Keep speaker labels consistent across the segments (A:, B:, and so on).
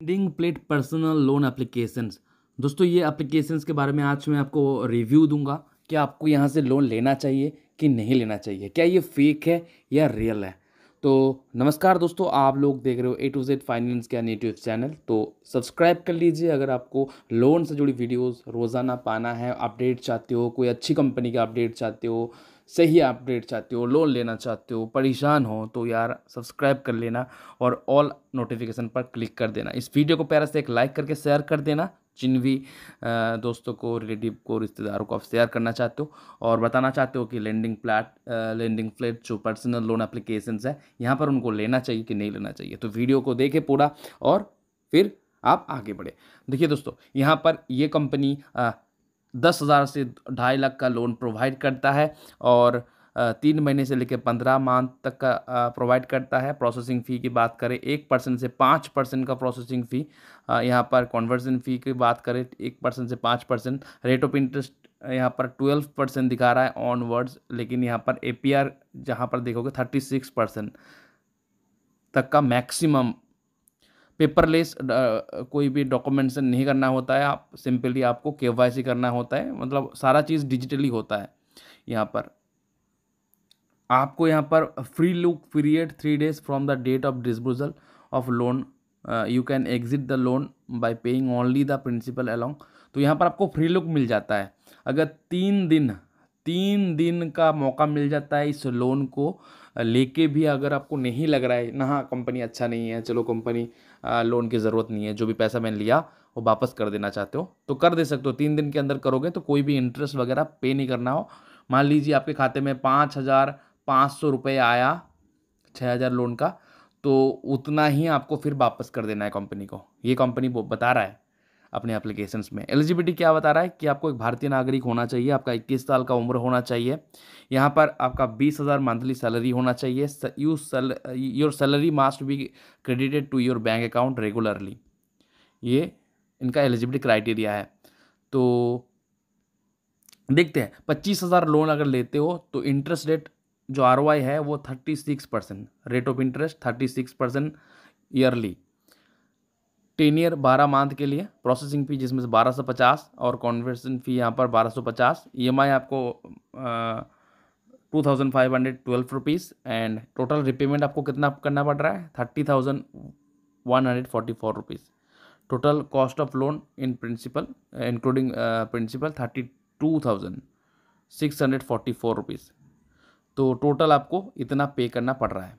A: pending plate personal loan applications दोस्तों ये applications के बारे में आज मैं आपको रिव्यू दूंगा कि आपको यहाँ से लोन लेना चाहिए कि नहीं लेना चाहिए क्या ये फेक है या रियल है तो नमस्कार दोस्तों आप लोग देख रहे हो ए टू जेड फाइनेंस का नेटिव चैनल तो सब्सक्राइब कर लीजिए अगर आपको लोन से जुड़ी वीडियोस रोज़ाना पाना है अपडेट चाहते हो कोई अच्छी कंपनी का अपडेट चाहते हो सही अपडेट चाहते हो लोन लेना चाहते हो परेशान हो तो यार सब्सक्राइब कर लेना और ऑल नोटिफिकेशन पर क्लिक कर देना इस वीडियो को प्यारा से एक लाइक करके शेयर कर देना जिन भी दोस्तों को रिलेटिव को रिश्तेदारों को आप शेयर करना चाहते हो और बताना चाहते हो कि लैंडिंग प्लाट लैंडिंग फ्लैट जो पर्सनल लोन अप्लीकेशन है यहाँ पर उनको लेना चाहिए कि नहीं लेना चाहिए तो वीडियो को देखें पूरा और फिर आप आगे बढ़े देखिए दोस्तों यहाँ पर ये कंपनी दस हज़ार से ढाई लाख का लोन प्रोवाइड करता है और तीन महीने से लेकर पंद्रह माह तक का प्रोवाइड करता है प्रोसेसिंग फ़ी की बात करें एक परसेंट से पाँच परसेंट का प्रोसेसिंग फ़ी यहाँ पर कन्वर्जन फ़ी की बात करें एक परसेंट से पाँच परसेंट रेट ऑफ इंटरेस्ट यहाँ पर ट्वेल्व परसेंट दिखा रहा है ऑनवर्ड्स लेकिन यहाँ पर ए पी आर जहाँ पर देखोगे थर्टी सिक्स परसेंट तक का मैक्सिमम पेपरलेस कोई भी डॉक्यूमेंटेशन नहीं करना होता है आप सिंपली आपको के करना होता है मतलब सारा चीज़ डिजिटली होता है यहाँ पर आपको यहाँ पर free look period three days from the date of disposal of loan you can exit the loan by paying only the principal along तो यहाँ पर आपको फ्री लुक मिल जाता है अगर तीन दिन तीन दिन का मौका मिल जाता है इस लोन को लेके भी अगर आपको नहीं लग रहा है ना कंपनी अच्छा नहीं है चलो कंपनी लोन की ज़रूरत नहीं है जो भी पैसा मैंने लिया वो वापस कर देना चाहते हो तो कर दे सकते हो तीन दिन के अंदर करोगे तो कोई भी इंटरेस्ट वगैरह पे नहीं करना हो मान लीजिए आपके खाते में पाँच हज़ार पाँच सौ रुपये आया छः हज़ार लोन का तो उतना ही आपको फिर वापस कर देना है कंपनी को ये कंपनी बता रहा है अपने एप्लीकेशन में एलिजिबिलिटी क्या बता रहा है कि आपको एक भारतीय नागरिक होना चाहिए आपका इक्कीस साल का उम्र होना चाहिए यहाँ पर आपका बीस हज़ार मंथली सैलरी होना चाहिए यू सल your salary must be credited to your bank account regularly ये इनका एलिजिबिलिटी क्राइटेरिया है तो देखते हैं पच्चीस हज़ार लोन अगर लेते हो तो इंटरेस्ट रेट जो आर है वो thirty six percent rate of interest thirty six percent yearly ten year बारह मंथ के लिए प्रोसेसिंग फ़ी जिसमें से बारह सौ पचास और कॉन्वर्सन फ़ी यहाँ पर बारह सौ पचास ई एम आई आपको two thousand five hundred twelve rupees and total repayment आपको कितना करना पड़ रहा है thirty thousand one hundred forty four rupees total cost of loan in principal including principal thirty two thousand six hundred forty four rupees तो total आपको इतना पे करना पड़ रहा है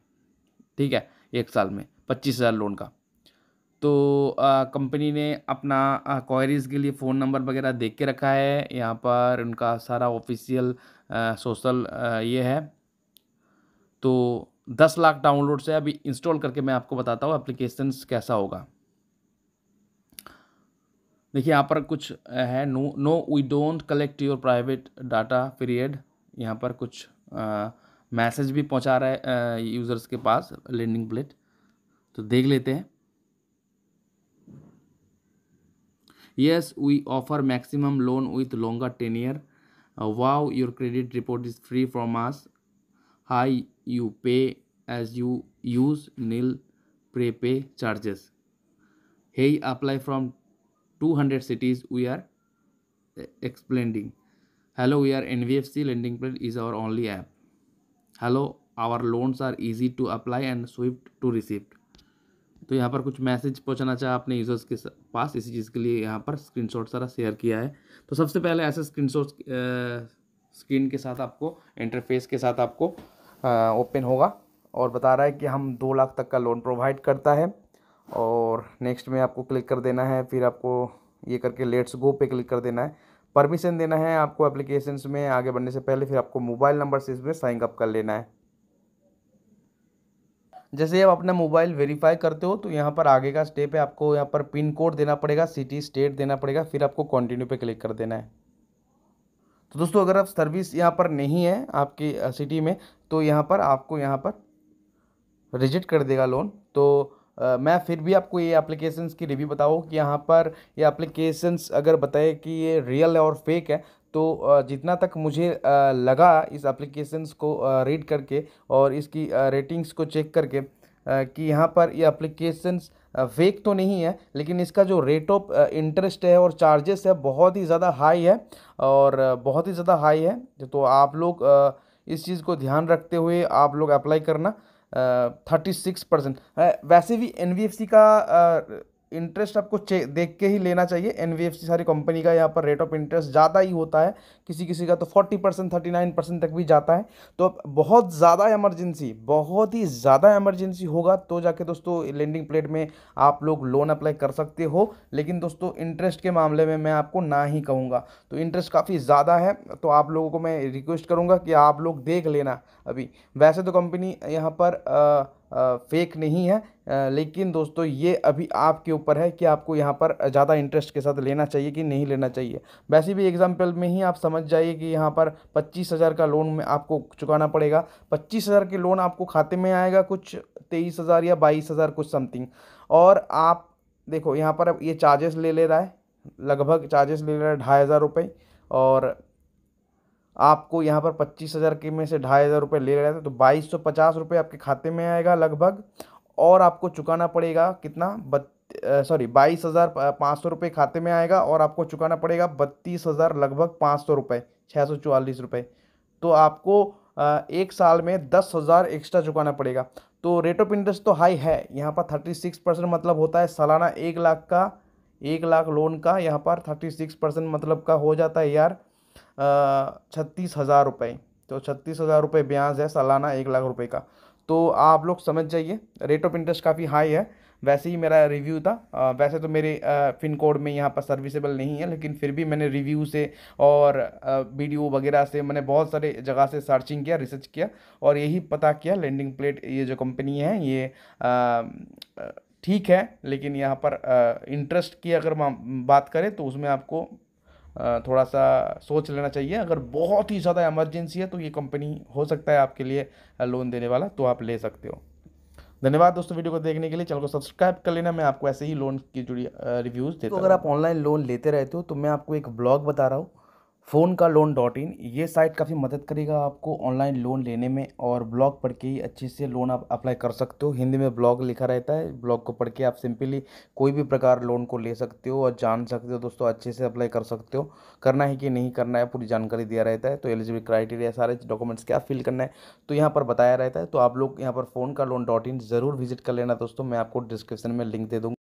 A: ठीक है एक साल में पच्चीस हज़ार लोन का तो कंपनी ने अपना क्वायरीज़ के लिए फ़ोन नंबर वगैरह देख के रखा है यहाँ पर उनका सारा ऑफिशियल सोशल ये है तो दस लाख डाउनलोड से अभी इंस्टॉल करके मैं आपको बताता हूँ एप्लीकेशन कैसा होगा देखिए यहाँ पर कुछ है no no we don't collect your private data period यहाँ पर कुछ मैसेज भी पहुँचा रहा है यूज़र्स के पास लैंडिंग प्लेट तो देख लेते हैं yes we offer maximum loan with longer tenure uh, wow your credit report is free from us high you pay as you use nil prepay charges hey apply from 200 cities we are uh, explaining hello we are nvfc lending plan is our only app hello our loans are easy to apply and swift to receive तो यहाँ पर कुछ message पहुँचाना चाहे आपने users के पास इसी चीज़ के लिए यहाँ पर स्क्रीनशॉट सारा शेयर किया है तो सबसे पहले ऐसे स्क्रीनशॉट स्क्रीन के साथ आपको इंटरफेस के साथ आपको
B: ओपन होगा और बता रहा है कि हम दो लाख तक का लोन प्रोवाइड करता है और नेक्स्ट में आपको क्लिक कर देना है फिर आपको ये करके लेट्स गो पे क्लिक कर देना है परमिशन देना है आपको एप्लीकेशंस में आगे बढ़ने से पहले फिर आपको मोबाइल नंबर से इसमें साइन अप कर लेना है जैसे आप अपना मोबाइल वेरीफाई करते हो तो यहाँ पर आगे का स्टेप है आपको यहाँ पर पिन कोड देना पड़ेगा सिटी स्टेट देना पड़ेगा फिर आपको कंटिन्यू पे क्लिक कर देना है तो दोस्तों अगर आप सर्विस यहाँ पर नहीं है आपकी सिटी में तो यहाँ पर आपको यहाँ पर रिजेक्ट कर देगा लोन तो आ, मैं फिर भी आपको ये एप्लीकेशंस की रिव्यू बताऊँ कि यहाँ पर ये एप्लीकेशंस अगर बताए कि ये रियल है और फेक है तो जितना तक मुझे लगा इस एप्लीकेशंस को रीड करके और इसकी रेटिंग्स को चेक करके कि यहाँ पर ये एप्लीकेशंस फेक तो नहीं है लेकिन इसका जो रेट ऑफ इंटरेस्ट है और चार्जेस है बहुत ही ज़्यादा हाई है और बहुत ही ज़्यादा हाई है तो आप लोग इस चीज़ को ध्यान रखते हुए आप लोग अप्लाई करना थर्टी सिक्स परसेंट वैसे भी एन का इंटरेस्ट आपको चेक देख के ही लेना चाहिए एन सारी कंपनी का यहाँ पर रेट ऑफ इंटरेस्ट ज़्यादा ही होता है किसी किसी का तो forty percent thirty nine percent तक भी जाता है तो बहुत ज़्यादा एमरजेंसी बहुत ही ज़्यादा एमरजेंसी होगा तो जाके दोस्तों लेंडिंग प्लेट में आप लोग लोन अप्लाई कर सकते हो लेकिन दोस्तों इंटरेस्ट के मामले में मैं आपको ना ही कहूँगा तो इंटरेस्ट काफ़ी ज़्यादा है तो आप लोगों को मैं रिक्वेस्ट करूँगा कि आप लोग देख लेना अभी वैसे तो कंपनी यहाँ पर आ, फेक नहीं है लेकिन दोस्तों ये अभी आपके ऊपर है कि आपको यहाँ पर ज़्यादा इंटरेस्ट के साथ लेना चाहिए कि नहीं लेना चाहिए वैसे भी एग्जाम्पल में ही आप समझ जाइए कि यहाँ पर पच्चीस हज़ार का लोन में आपको चुकाना पड़ेगा पच्चीस हज़ार के लोन आपको खाते में आएगा कुछ तेईस हज़ार या बाईस हज़ार कुछ समथिंग और आप देखो यहाँ पर अब ये चार्जेस ले ले रहा है लगभग चार्जेस ले रहा है ढाई हज़ार रुपये और आपको यहाँ पर पच्चीस हज़ार के में से ढाई हज़ार रुपये ले रहे थे तो बाईस सौ पचास रुपये आपके खाते में आएगा लगभग और आपको चुकाना पड़ेगा कितना बत सॉरी बाईस हज़ार पाँच सौ रुपये खाते में आएगा और आपको चुकाना पड़ेगा बत्तीस हज़ार लगभग पाँच सौ रुपये छः सौ चवालीस रुपये तो आपको एक साल में दस हज़ार एक्स्ट्रा चुकाना पड़ेगा तो रेट ऑफ इंटरेस्ट तो हाई है यहाँ पर थर्टी सिक्स परसेंट मतलब होता है सालाना एक लाख का एक लाख लोन का यहाँ पर थर्टी सिक्स परसेंट मतलब का हो जाता है यार छत्तीस हज़ार रुपये तो छत्तीस हज़ार रुपये ब्याज है सालाना एक लाख रुपये का तो आप लोग समझ जाइए रेट ऑफ इंटरेस्ट काफ़ी हाई है वैसे ही मेरा रिव्यू था वैसे तो मेरे फिन कोड में यहाँ पर सर्विसेबल नहीं है लेकिन फिर भी मैंने रिव्यू से और वीडियो वगैरह से मैंने बहुत सारे जगह से सर्चिंग किया रिसर्च किया और यही पता किया लैंडिंग प्लेट ये जो कंपनी है ये ठीक है लेकिन यहाँ पर इंटरेस्ट की अगर बात करें तो उसमें आपको थोड़ा सा सोच लेना चाहिए अगर बहुत ही ज़्यादा इमरजेंसी है तो ये कंपनी हो सकता है आपके लिए लोन देने वाला तो आप ले सकते हो धन्यवाद दोस्तों वीडियो को देखने के लिए चैनल को सब्सक्राइब कर लेना मैं आपको ऐसे ही लोन की जुड़ी रिव्यूज़ तो देता तो अगर आप ऑनलाइन लोन लेते रहते हो तो मैं आपको एक ब्लॉग बता रहा हूँ फ़ोन का लोन डॉट इन ये साइट काफ़ी मदद करेगा आपको ऑनलाइन लोन लेने में और ब्लॉग पढ़ के ही अच्छे से लोन आप अप्लाई कर सकते हो हिंदी में ब्लॉग लिखा रहता है ब्लॉग को पढ़ के आप सिंपली कोई भी प्रकार लोन को ले सकते हो और जान सकते हो दोस्तों अच्छे से अप्लाई कर सकते हो करना है कि नहीं करना है पूरी जानकारी दिया रहता है तो एलिजिबल क्राइटेरिया सारे डॉक्यूमेंट्स क्या फिल करना है तो यहाँ पर बताया रहता है तो आप लोग यहाँ पर फ़ोन का लोन डॉट इन ज़रूर विजिट कर लेना दोस्तों मैं आपको डिस्क्रिप्शन में लिंक दे दूँगा